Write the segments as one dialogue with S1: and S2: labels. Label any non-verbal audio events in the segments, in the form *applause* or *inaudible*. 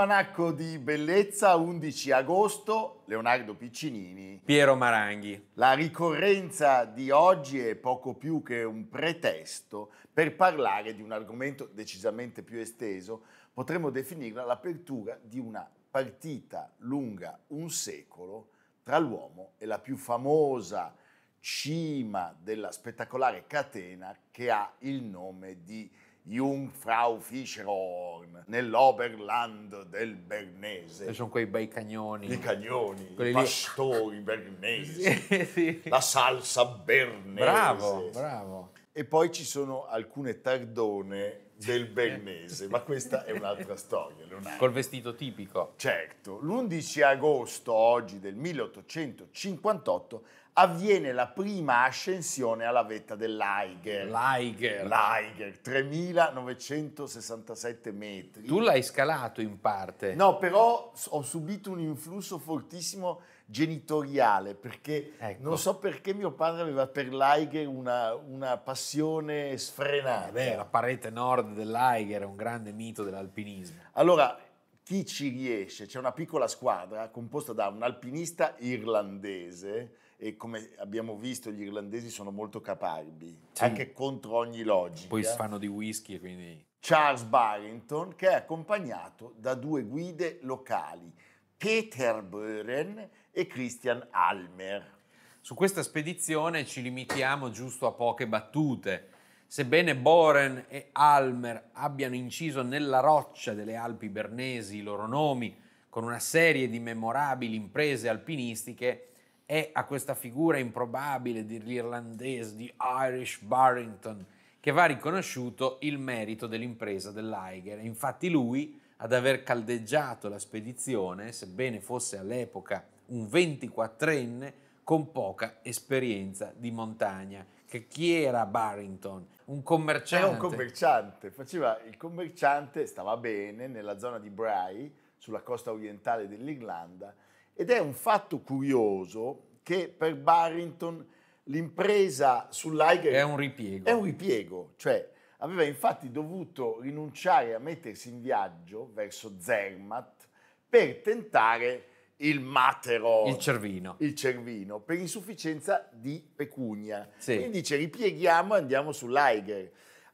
S1: Almanacco di Bellezza, 11 agosto, Leonardo Piccinini. Piero Maranghi. La ricorrenza di oggi è poco più che un pretesto per parlare di un argomento decisamente più esteso, potremmo definirla l'apertura di una partita lunga un secolo tra l'uomo e la più famosa cima della spettacolare catena che ha il nome di Jungfrau Fischerhorn nell'Oberland del Bernese. E sono quei bei cagnoni. I cagnoni, Quelli i pastori lì. *laughs* bernesi, sì, sì. la salsa bernese. Bravo, bravo. E poi ci sono alcune tardone del Bernese, ma questa è un'altra *laughs* storia, Leonardo. Col vestito tipico. Certo, l'11 agosto oggi del 1858 avviene la prima ascensione alla vetta dell'Aiger. L'Aiger. L'Aiger, 3967 metri. Tu l'hai scalato in parte. No, però ho subito un influsso fortissimo genitoriale, perché ecco. non so perché mio padre aveva per l'Aiger una, una passione sfrenata. Beh, la parete nord dell'Aiger è un grande mito dell'alpinismo. Allora, chi ci riesce? C'è una piccola squadra composta da un alpinista irlandese, e come abbiamo visto gli irlandesi sono molto caparbi, sì. anche contro ogni logica. Poi fanno di whisky quindi... Charles Barrington che è accompagnato da due guide locali, Peter Bören e Christian Almer. Su questa spedizione
S2: ci limitiamo giusto a poche battute. Sebbene Boren e Almer abbiano inciso nella roccia delle Alpi Bernesi i loro nomi, con una serie di memorabili imprese alpinistiche, è a questa figura improbabile dell'irlandese di Irish Barrington che va riconosciuto il merito dell'impresa dell'Aiger. Infatti lui ad aver caldeggiato la spedizione, sebbene fosse all'epoca un 24enne con poca esperienza di
S1: montagna. Che chi era Barrington?
S2: Un commerciante. Era un
S1: commerciante, faceva il commerciante, stava bene nella zona di Bray, sulla costa orientale dell'Irlanda, ed è un fatto curioso che per Barrington l'impresa sull'Aiger è un ripiego. È un ripiego, cioè aveva infatti dovuto rinunciare a mettersi in viaggio verso Zermatt per tentare il matero, il cervino, il cervino per insufficienza di pecunia. Sì. Quindi dice ripieghiamo e andiamo sull'Aiger.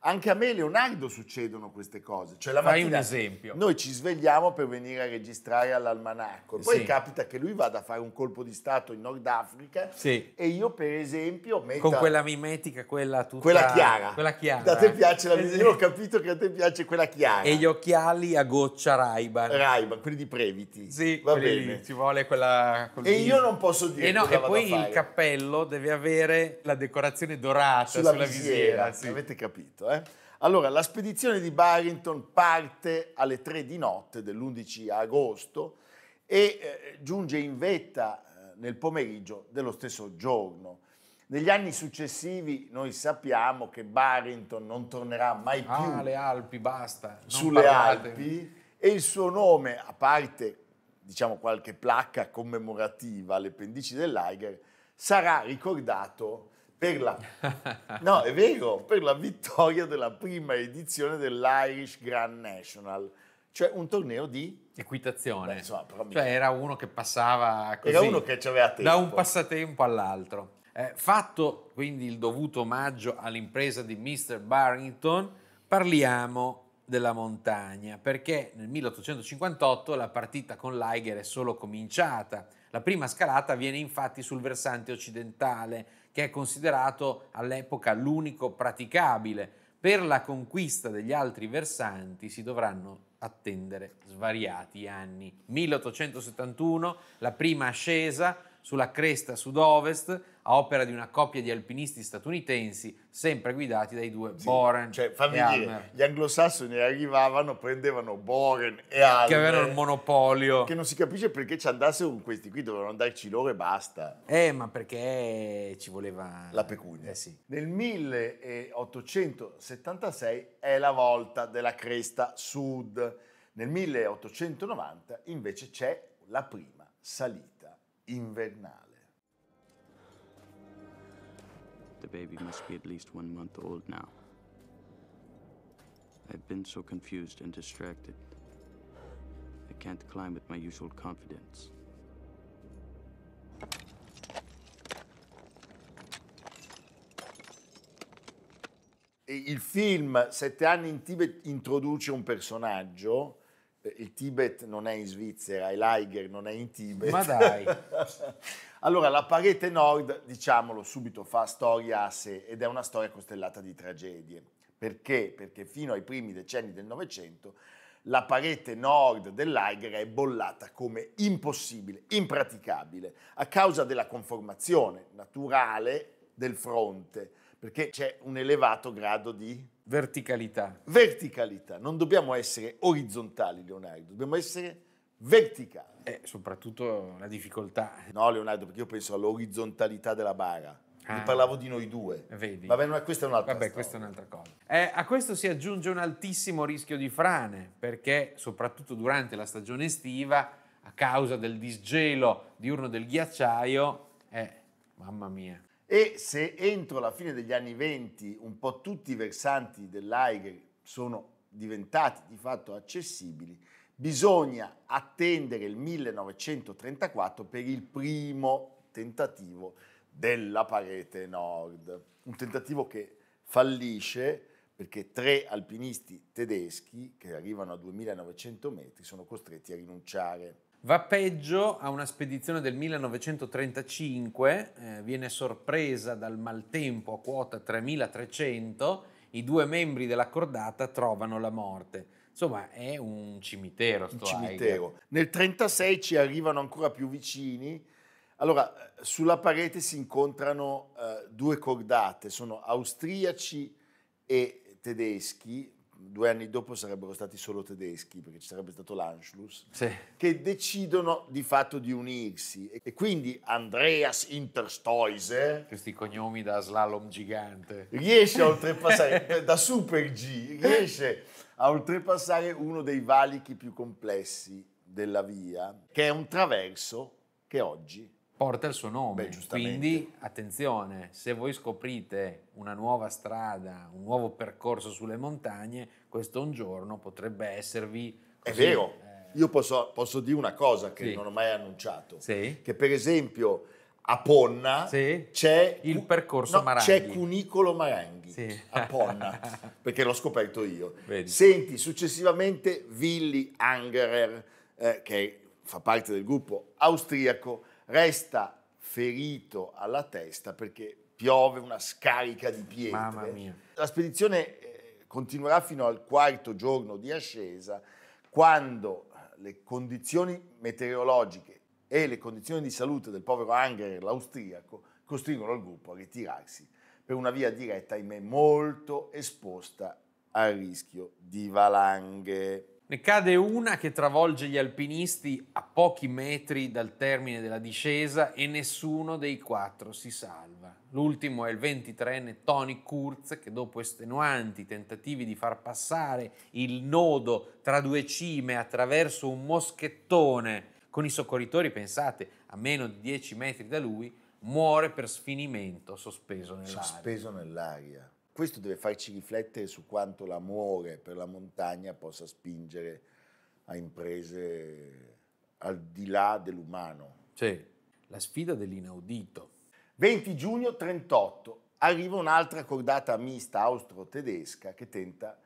S1: Anche a me Leonardo succedono queste cose. Cioè, la Fai un esempio. Noi ci svegliamo per venire a registrare all'almanacco. Poi sì. capita che lui vada a fare un colpo di stato in Nord Africa sì. e io, per esempio, metto... Con quella mimetica, quella tutta... Quella chiara. Quella chiara. Da te eh. piace la mimetica? Esatto. Io ho capito che a te piace quella chiara. E gli
S2: occhiali a goccia Raiban. Raiban, quelli di Previti. Sì, va bene. Ci vuole quella... Col... E io non
S1: posso dire eh e no, E poi il
S2: cappello deve avere
S1: la decorazione dorata sulla, sulla visiera. visiera sì. Avete capito, eh? eh? Allora, la spedizione di Barrington parte alle 3 di notte dell'11 agosto e eh, giunge in vetta eh, nel pomeriggio dello stesso giorno. Negli anni successivi noi sappiamo che Barrington non tornerà mai ah, più ah, le Alpi, basta, sulle Alpi e il suo nome, a parte diciamo, qualche placca commemorativa alle pendici dell'Aiger, sarà ricordato per la, *laughs* no, è vero, per la vittoria della prima edizione dell'Irish Grand National, cioè un torneo di equitazione. Beh, insomma, cioè era
S2: uno che passava
S1: così, era uno che aveva tempo. da un
S2: passatempo all'altro. Eh, fatto quindi il dovuto omaggio all'impresa di Mr. Barrington, parliamo della montagna, perché nel 1858 la partita con l'Aiger è solo cominciata. La prima scalata avviene infatti sul versante occidentale che è considerato all'epoca l'unico praticabile. Per la conquista degli altri versanti si dovranno attendere svariati anni. 1871, la prima ascesa, sulla cresta sud-ovest a opera di una coppia di alpinisti statunitensi sempre guidati dai due sì, Boren cioè, fammi e dire, Almer.
S1: Gli anglosassoni arrivavano, prendevano Boren e Almer. Che avevano il monopolio. Che non si capisce perché ci andassero con questi qui, dovevano andarci loro e basta. Eh, ma perché ci voleva... La pecunia. Eh, sì. Nel 1876 è la volta della cresta sud. Nel 1890 invece c'è la prima salita invernale. The baby must be at least one month old now. I've been so confused and distracted. I can't climb with my usual confidence. Il film Sette anni in Tibet introduce un personaggio il Tibet non è in Svizzera e l'Aiger non è in Tibet. Ma dai! *laughs* allora, la parete nord, diciamolo subito, fa storia a sé ed è una storia costellata di tragedie. Perché? Perché fino ai primi decenni del Novecento la parete nord dell'Aiger è bollata come impossibile, impraticabile, a causa della conformazione naturale del fronte, perché c'è un elevato grado di Verticalità. Verticalità. Non dobbiamo essere orizzontali, Leonardo, dobbiamo essere verticali. E eh, soprattutto la difficoltà. No, Leonardo, perché io penso all'orizzontalità della bara. Ah, Vi parlavo di noi due. Vedi. Vabbè, no, questa è un'altra Vabbè, storia. questa è un'altra cosa.
S2: Eh, a questo si aggiunge un altissimo rischio di frane, perché soprattutto durante la stagione estiva, a causa del
S1: disgelo diurno del ghiacciaio, eh, mamma mia. E se entro la fine degli anni venti un po' tutti i versanti dell'Aiger sono diventati di fatto accessibili, bisogna attendere il 1934 per il primo tentativo della parete nord. Un tentativo che fallisce perché tre alpinisti tedeschi che arrivano a 2900 metri sono costretti a rinunciare.
S2: Va peggio a una spedizione del 1935, eh, viene sorpresa dal maltempo a quota 3300, i due membri della cordata trovano la
S1: morte. Insomma, è un cimitero. Sto un cimitero. Aiga. Nel 1936 ci arrivano ancora più vicini. Allora, sulla parete si incontrano eh, due cordate, sono austriaci e tedeschi, due anni dopo sarebbero stati solo tedeschi, perché ci sarebbe stato l'Anschluss, sì. che decidono di fatto di unirsi. E quindi Andreas Interstoise... Questi cognomi da slalom gigante. Riesce a oltrepassare, *laughs* da Super G, riesce a oltrepassare uno dei valichi più complessi della via, che è un traverso che oggi
S2: porta il suo nome. Beh, Quindi attenzione, se voi scoprite una nuova strada, un nuovo percorso sulle montagne, questo un
S1: giorno potrebbe esservi... Così, È vero, eh... io posso, posso, dire una cosa che sì. non ho mai annunciato, sì. che per esempio a Ponna sì. c'è il percorso no, Maranghi. C'è Cunicolo Maranghi sì. a Ponna, *laughs* perché l'ho scoperto io. Vedi. Senti, successivamente Willy Angerer, eh, che fa parte del gruppo austriaco, resta ferito alla testa perché piove una scarica di pietre. La spedizione eh, continuerà fino al quarto giorno di ascesa quando le condizioni meteorologiche e le condizioni di salute del povero Anger l'austriaco costringono il gruppo a ritirarsi per una via diretta, ahimè, molto esposta al rischio di
S2: valanghe. Ne cade una che travolge gli alpinisti a pochi metri dal termine della discesa e nessuno dei quattro si salva. L'ultimo è il 23enne Tony Kurz che dopo estenuanti tentativi di far passare il nodo tra due cime attraverso un moschettone con i soccorritori, pensate, a meno di 10 metri da lui, muore per sfinimento sospeso
S1: nell'aria. Sospeso nell'aria. Questo deve farci riflettere su quanto l'amore per la montagna possa spingere a imprese al di là dell'umano. Sì, la sfida dell'inaudito. 20 giugno 38 arriva un'altra cordata mista austro-tedesca che tenta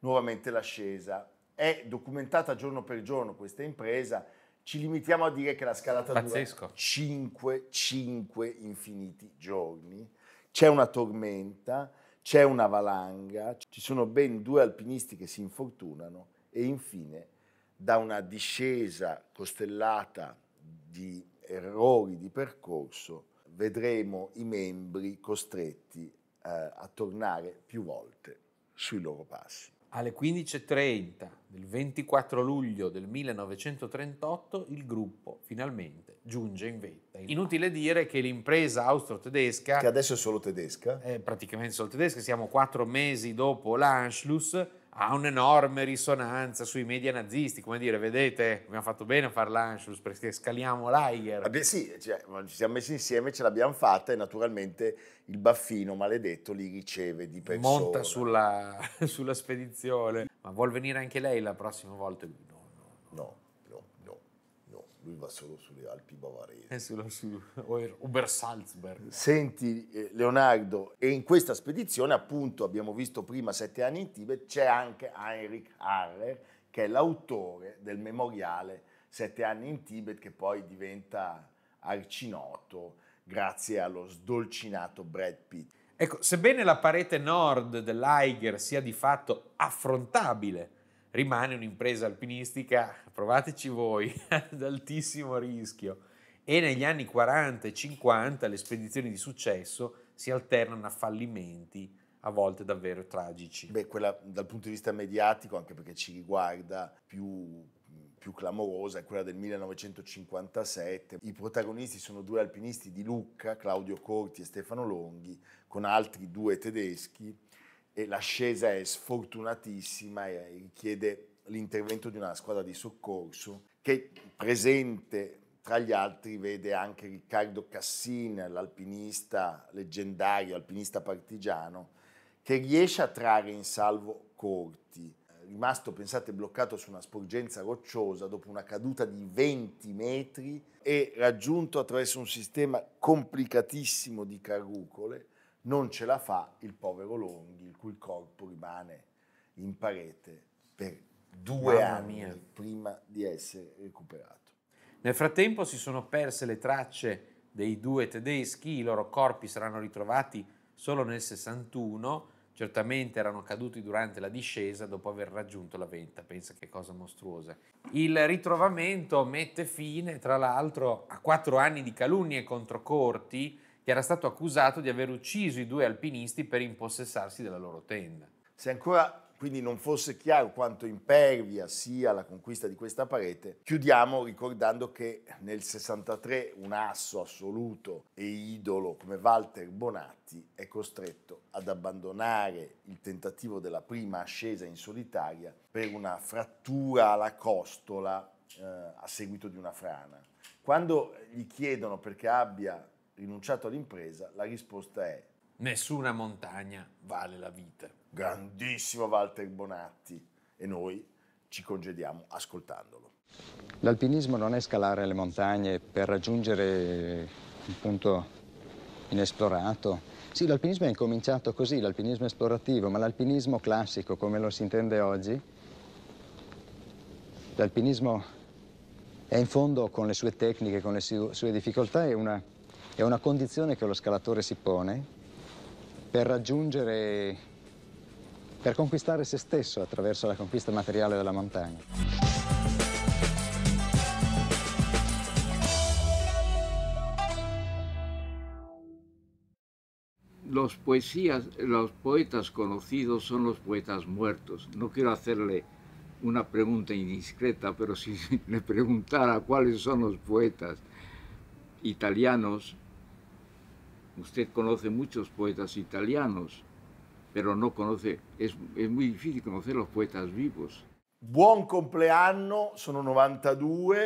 S1: nuovamente l'ascesa. È documentata giorno per giorno questa impresa, ci limitiamo a dire che la scalata Pazzesco. dura 5, 5 infiniti giorni, c'è una tormenta, c'è una valanga, ci sono ben due alpinisti che si infortunano e infine da una discesa costellata di errori di percorso vedremo i membri costretti eh, a tornare più volte sui loro passi.
S2: Alle 15.30 del 24 luglio del 1938 il gruppo finalmente giunge in vetta. Inutile dire che l'impresa austro-tedesca... Che adesso è solo tedesca. È praticamente solo tedesca, siamo quattro mesi dopo l'Anschluss, ha un'enorme risonanza sui media nazisti, come dire, vedete, abbiamo fatto bene a fare l'Anschluss perché
S1: scaliamo l'Aiger. Vabbè, sì, cioè, ci siamo messi insieme, ce l'abbiamo fatta e naturalmente il baffino maledetto li riceve di persona. Monta sulla, *laughs* sulla spedizione. Ma
S2: vuol venire anche lei la prossima volta? No, no, no.
S1: no lui va solo sulle Alpi Bavaresi. E eh, sulla, su Ober-Salzberg. Er, Senti eh, Leonardo, e in questa spedizione appunto abbiamo visto prima sette anni in Tibet, c'è anche Heinrich Harrer che è l'autore del memoriale Sette anni in Tibet che poi diventa arcinoto grazie allo sdolcinato Brad Pitt. Ecco, sebbene la parete nord dell'Aiger sia di fatto affrontabile
S2: rimane un'impresa alpinistica, provateci voi, *laughs* ad altissimo rischio. E negli anni 40 e 50 le spedizioni di successo si
S1: alternano a fallimenti a volte davvero tragici. Beh, quella dal punto di vista mediatico, anche perché ci riguarda più, più clamorosa è quella del 1957. I protagonisti sono due alpinisti di Lucca, Claudio Corti e Stefano Longhi, con altri due tedeschi e l'ascesa è sfortunatissima e richiede l'intervento di una squadra di soccorso che presente tra gli altri vede anche Riccardo Cassin, l'alpinista leggendario, alpinista partigiano, che riesce a trarre in salvo Corti, rimasto, pensate, bloccato su una sporgenza rocciosa dopo una caduta di 20 metri e raggiunto attraverso un sistema complicatissimo di carrucole non ce la fa il povero Longhi, il cui corpo rimane in parete per due Mamma anni mia. prima di essere recuperato.
S2: Nel frattempo si sono perse le tracce dei due tedeschi, i loro corpi saranno ritrovati solo nel 61, certamente erano caduti durante la discesa dopo aver raggiunto la venta, pensa che cosa mostruosa. Il ritrovamento mette fine, tra l'altro, a quattro anni di calunnie contro Corti, che era stato accusato di aver ucciso
S1: i due alpinisti per impossessarsi della loro tenda. Se ancora quindi non fosse chiaro quanto impervia sia la conquista di questa parete, chiudiamo ricordando che nel 63 un asso assoluto e idolo come Walter Bonatti è costretto ad abbandonare il tentativo della prima ascesa in solitaria per una frattura alla costola eh, a seguito di una frana. Quando gli chiedono perché abbia rinunciato all'impresa, la risposta è Nessuna montagna vale la vita. Grandissimo Walter Bonatti e noi ci congediamo ascoltandolo. L'alpinismo non è scalare le montagne per raggiungere un punto inesplorato. Sì,
S2: l'alpinismo è incominciato così, l'alpinismo esplorativo, ma l'alpinismo classico, come lo si intende oggi, l'alpinismo è in fondo con le sue tecniche, con le sue difficoltà, è una È una condición que lo scalatore si pone per raggiungere, per conquistare se stesso de la conquista materiale della montagna. los poesías, los poetas conocidos son los poetas muertos. No quiero hacerle una pregunta indiscreta, pero si *laughs* le preguntara cuáles son los poetas italianos Usted conoce muchos poetas
S1: italianos, pero no conoce, es, es muy difícil conocer los poetas vivos. Buon compleanno, sono 92,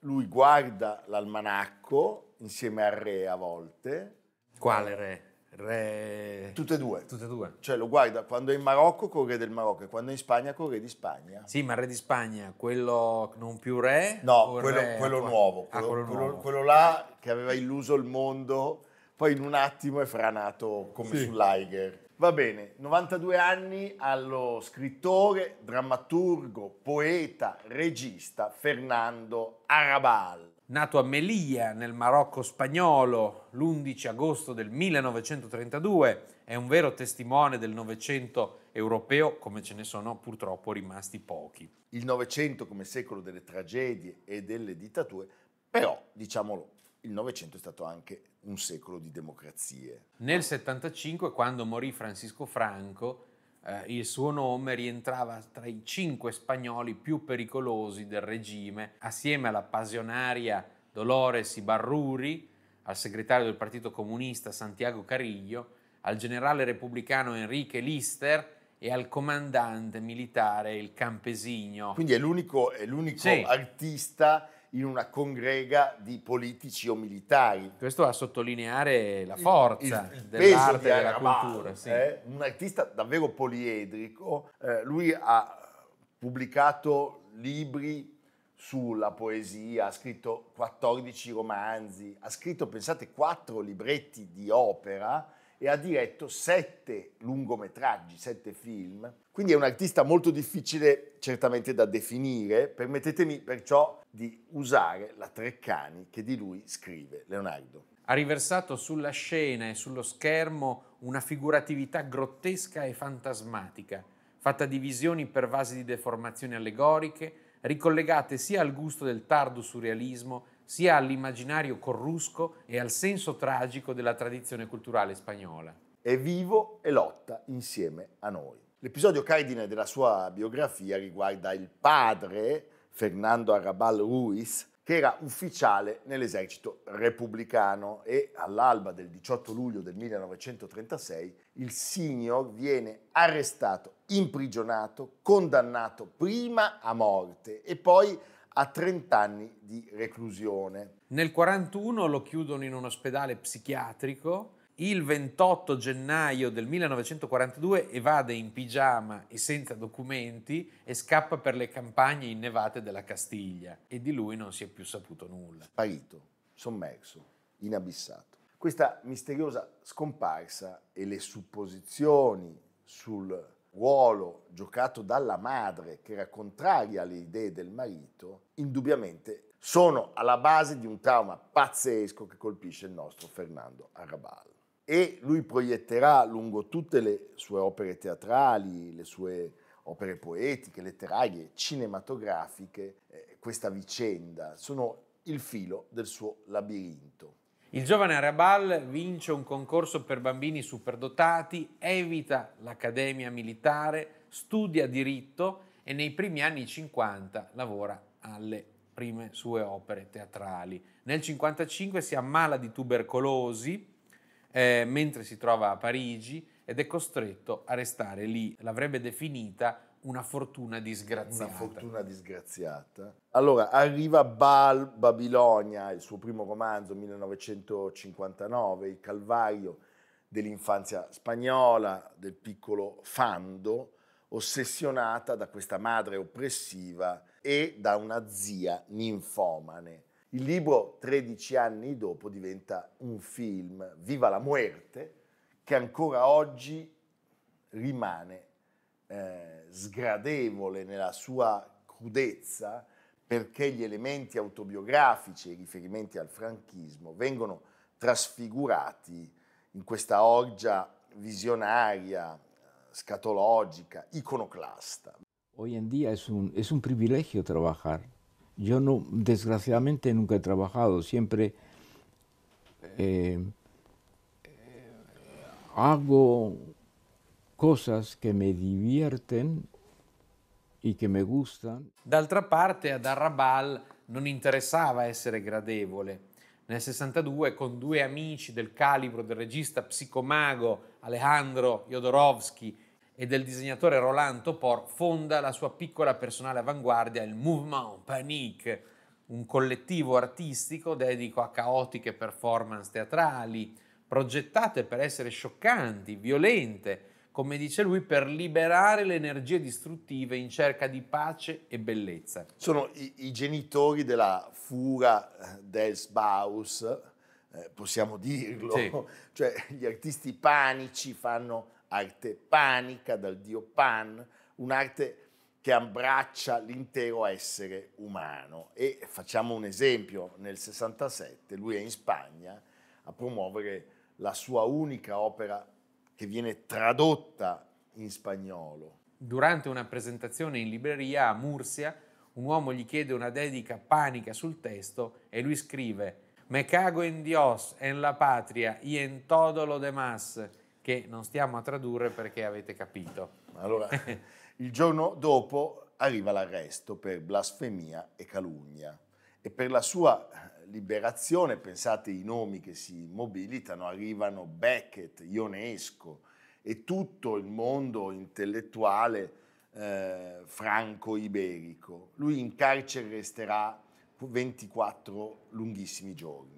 S1: lui guarda l'almanacco insieme al re a volte.
S2: Quale re?
S1: Re... Tutte e due. Tutte e due. Cioè lo guarda quando è in Marocco con il re del Marocco e quando è in Spagna con il re di Spagna. Sì, ma il re di Spagna, quello non più re? No, quello, re... quello, nuovo, ah, quello, ah, quello, nuovo, quello, là che aveva illuso il mondo poi in un attimo è franato come sì. sull'Aiger. Va bene, 92 anni allo scrittore, drammaturgo, poeta, regista Fernando Arabal.
S2: Nato a Melilla, nel Marocco spagnolo, l'11 agosto del 1932, è un vero testimone del Novecento europeo, come ce ne sono purtroppo rimasti
S1: pochi. Il Novecento come secolo delle tragedie e delle dittature, però, diciamolo, il Novecento è stato anche un secolo di democrazie.
S2: Nel 75, quando morì Francisco Franco, eh, il suo nome rientrava tra i cinque spagnoli più pericolosi del regime, assieme alla passionaria Dolores Ibarruri, al segretario del Partito Comunista Santiago Cariglio, al generale repubblicano Enrique Lister e al comandante militare il
S1: Campesino. Quindi è l'unico, è l'unico sì. artista in una congrega di politici o militari. Questo a sottolineare la forza il, il, il dell'arte e della cultura. Sì. Eh? un artista davvero poliedrico, eh, lui ha pubblicato libri sulla poesia, ha scritto 14 romanzi, ha scritto, pensate, 4 libretti di opera, e ha diretto sette lungometraggi, sette film. Quindi è un artista molto difficile certamente da definire, permettetemi perciò di usare la Treccani che di lui scrive Leonardo.
S2: Ha riversato sulla scena e sullo schermo una figuratività grottesca e fantasmatica, fatta di visioni pervasi di deformazioni allegoriche, ricollegate sia al gusto del tardo surrealismo sia all'immaginario corrusco e al senso tragico della tradizione culturale spagnola.
S1: È vivo e lotta insieme a noi. L'episodio cardine della sua biografia riguarda il padre, Fernando Arrabal Ruiz, che era ufficiale nell'esercito repubblicano e all'alba del 18 luglio del 1936 il signor viene arrestato, imprigionato, condannato prima a morte e poi a 30 anni di reclusione.
S2: Nel 1941 lo chiudono in un ospedale psichiatrico. Il 28 gennaio del 1942 evade in pigiama e senza documenti e scappa per le campagne innevate della Castiglia e di lui non si è più saputo nulla. Sparito,
S1: sommerso, inabissato. Questa misteriosa scomparsa e le supposizioni sul ruolo giocato dalla madre, che era contraria alle idee del marito, indubbiamente sono alla base di un trauma pazzesco che colpisce il nostro Fernando Arrabal. E lui proietterà lungo tutte le sue opere teatrali, le sue opere poetiche, letterarie, cinematografiche, eh, questa vicenda. Sono il filo del suo labirinto.
S2: Il giovane Arabal vince un concorso per bambini superdotati, evita l'accademia militare, studia diritto e nei primi anni 50 lavora alle prime sue opere teatrali. Nel 55 si ammala di tubercolosi eh, mentre si trova a Parigi ed è costretto a restare lì. L'avrebbe definita una fortuna
S1: disgraziata. Una fortuna disgraziata. Allora, arriva Baal Babilonia, il suo primo romanzo, 1959, il calvario dell'infanzia spagnola, del piccolo Fando, ossessionata da questa madre oppressiva e da una zia ninfomane. Il libro, 13 anni dopo, diventa un film, Viva la muerte, che ancora oggi rimane eh, sgradevole nella sua crudezza perché gli elementi autobiografici e i riferimenti al franchismo vengono trasfigurati in questa orgia visionaria, scatologica, iconoclasta. Hoy en día
S2: es un, es un privilegio trabajar. Yo no, desgraciadamente nunca he trabajado, siempre eh, hago cosas que me divierten y que me gustan. D'altra parte ad Arrabal non interessava essere gradevole. Nel 62 con due amici del calibro del regista psicomago Alejandro Jodorowsky e del disegnatore Roland Topor fonda la sua piccola personale avanguardia, il Mouvement Panique, un collettivo artistico dedico a caotiche performance teatrali, progettate per essere scioccanti, violente, come dice lui, per liberare le energie distruttive in cerca di
S1: pace e bellezza. Sono i, i genitori della fuga eh, del Sbaus, eh, possiamo dirlo, sì. *laughs* cioè gli artisti panici fanno arte panica dal dio Pan, un'arte che abbraccia l'intero essere umano. E facciamo un esempio, nel 67 lui è in Spagna a promuovere la sua unica opera che viene tradotta in spagnolo.
S2: Durante una presentazione in libreria a Murcia, un uomo gli chiede una dedica panica sul testo e lui scrive Me cago en Dios, en la patria y en todo lo demás, che
S1: non stiamo a tradurre perché avete capito. Allora, *laughs* il giorno dopo arriva l'arresto per blasfemia e calunnia e per la sua liberazione, pensate i nomi che si mobilitano, arrivano Beckett, Ionesco e tutto il mondo intellettuale eh, franco-iberico. Lui in carcere resterà 24 lunghissimi
S2: giorni.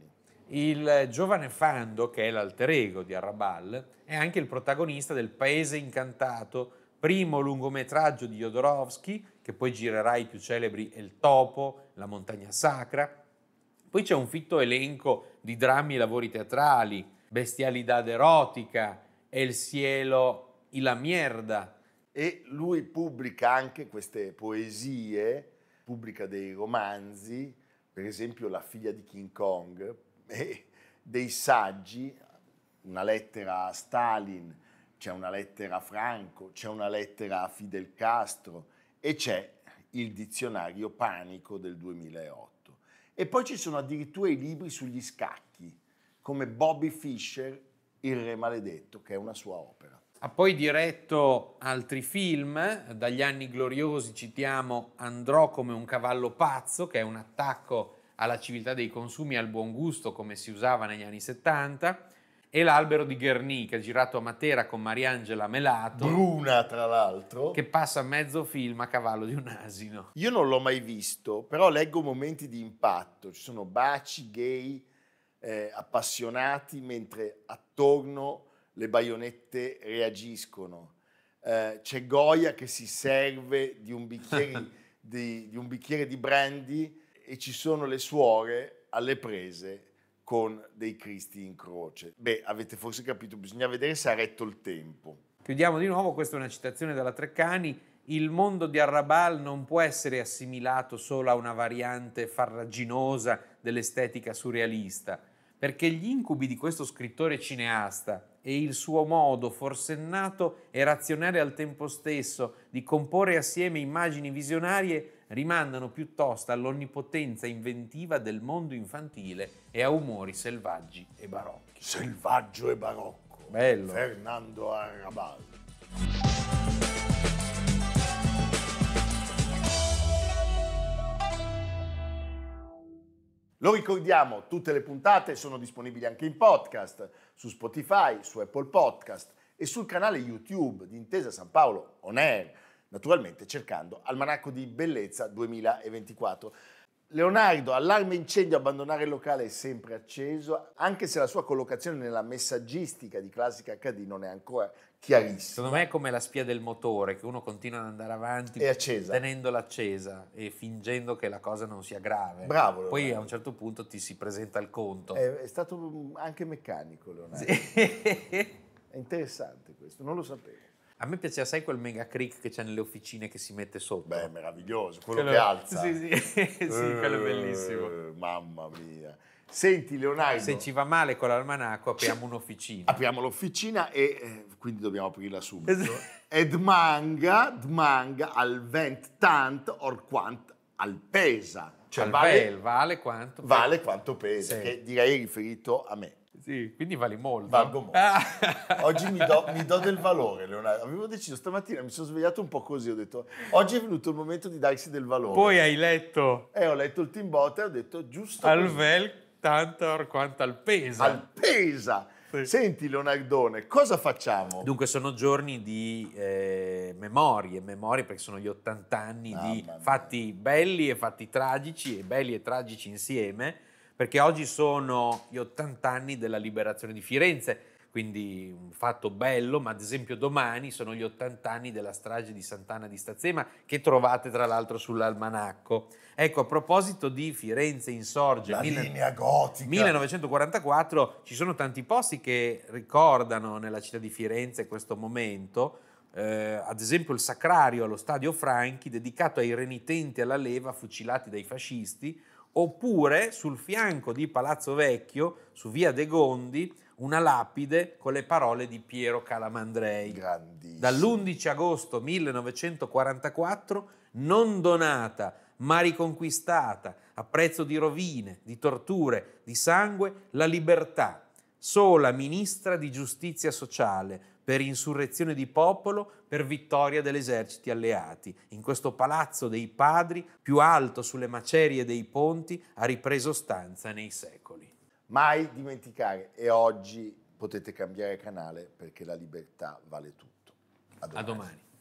S2: Il giovane Fando, che è l'alter ego di Arrabal, è anche il protagonista del Paese Incantato, primo lungometraggio di Jodorowsky, che poi girerà i più celebri El Topo, La Montagna Sacra, poi c'è un fitto elenco di drammi e lavori teatrali, bestialità erotica, El
S1: cielo y la mierda. E lui pubblica anche queste poesie, pubblica dei romanzi, per esempio La figlia di King Kong, e dei saggi, una lettera a Stalin, c'è una lettera a Franco, c'è una lettera a Fidel Castro e c'è il dizionario panico del 2008. E poi ci sono addirittura i libri sugli scacchi, come Bobby Fischer, Il Re Maledetto, che è una sua opera.
S2: Ha poi diretto altri film, dagli anni gloriosi citiamo Andrò come un cavallo pazzo, che è un attacco alla civiltà dei consumi e al buon gusto come si usava negli anni 70, e l'albero di Guernica, girato a Matera con Mariangela Melato. Bruna, tra l'altro. Che passa mezzo film a cavallo di un
S1: asino. Io non l'ho mai visto, però leggo momenti di impatto. Ci sono baci gay eh, appassionati mentre attorno le baionette reagiscono. Eh, c'è Goya che si serve di un, bicchiere, *laughs* di, di un bicchiere di brandy e ci sono le suore alle prese con dei Cristi in croce. Beh, avete forse capito, bisogna vedere se ha retto il tempo.
S2: Chiudiamo di nuovo, questa è una citazione dalla Treccani. Il mondo di Arrabal non può essere assimilato solo a una variante farraginosa dell'estetica surrealista, perché gli incubi di questo scrittore cineasta e il suo modo forsennato e razionale al tempo stesso di comporre assieme immagini visionarie rimandano piuttosto all'onnipotenza inventiva del mondo infantile e a umori selvaggi e barocchi. Selvaggio e barocco. Bello. Fernando
S1: Arrabal. Lo ricordiamo, tutte le puntate sono disponibili anche in podcast, su Spotify, su Apple Podcast e sul canale YouTube di Intesa San Paolo On Air naturalmente cercando Almanacco di Bellezza 2024. Leonardo, allarme incendio, abbandonare il locale è sempre acceso, anche se la sua collocazione nella messaggistica di Classica HD non è ancora chiarissima.
S2: Secondo me è come la spia del motore, che uno continua ad andare avanti tenendola accesa e fingendo che la cosa non sia grave. Bravo. Leonardo. Poi a un certo punto ti si presenta il conto. È,
S1: è stato mm, anche meccanico, Leonardo. Sì. È interessante questo, non lo sapevo.
S2: A me piaceva, sai, quel mega crick che c'è nelle officine che si mette sotto. Beh,
S1: meraviglioso, quello, quello... che alza. Sì, sì, *laughs* sì quello è bellissimo. Eh, mamma mia. Senti Leonardo. Se ci va male con l'almanacco apriamo un'officina. Apriamo l'officina e eh, quindi dobbiamo aprirla subito. e *laughs* dmanga, al vent tant or quant al pesa. Cioè al cioè, vale, vale quanto pesa. Vale quanto pesa, sì. che direi riferito a me. Sì, quindi vale molto. Valgo molto. Ah. *laughs* Oggi mi do, mi do, del valore, Leonardo. Avevo deciso stamattina, mi sono svegliato un po' così, ho detto, oggi è venuto il momento di darsi del valore. Poi hai letto. Eh, ho letto il Timbote e ho detto, giusto Al vel tantor quanto al pesa. Al pesa! Sì. Senti Leonardone, cosa facciamo? Dunque
S2: sono giorni di eh, memorie, memorie perché sono gli 80 anni ah, di fatti belli e fatti tragici e belli e tragici insieme perché oggi sono gli 80 anni della liberazione di Firenze, quindi un fatto bello, ma ad esempio domani sono gli 80 anni della strage di Sant'Anna di Stazzema che trovate tra l'altro sull'almanacco. Ecco, a proposito di Firenze insorge, la mila- linea gotica. 1944, ci sono tanti posti che ricordano nella città di Firenze questo momento, eh, ad esempio il sacrario allo stadio Franchi dedicato ai renitenti alla leva fucilati dai fascisti, oppure sul fianco di Palazzo Vecchio, su via De Gondi, una lapide con le parole di Piero Calamandrei. Dall'11 agosto 1944, non donata ma riconquistata a prezzo di rovine, di torture, di sangue, la libertà, sola ministra di giustizia sociale, per insurrezione di popolo, per vittoria degli eserciti alleati. In questo palazzo dei padri, più alto sulle macerie dei ponti, ha ripreso stanza nei secoli.
S1: Mai dimenticare e oggi potete cambiare canale perché la libertà vale tutto. A domani. A domani.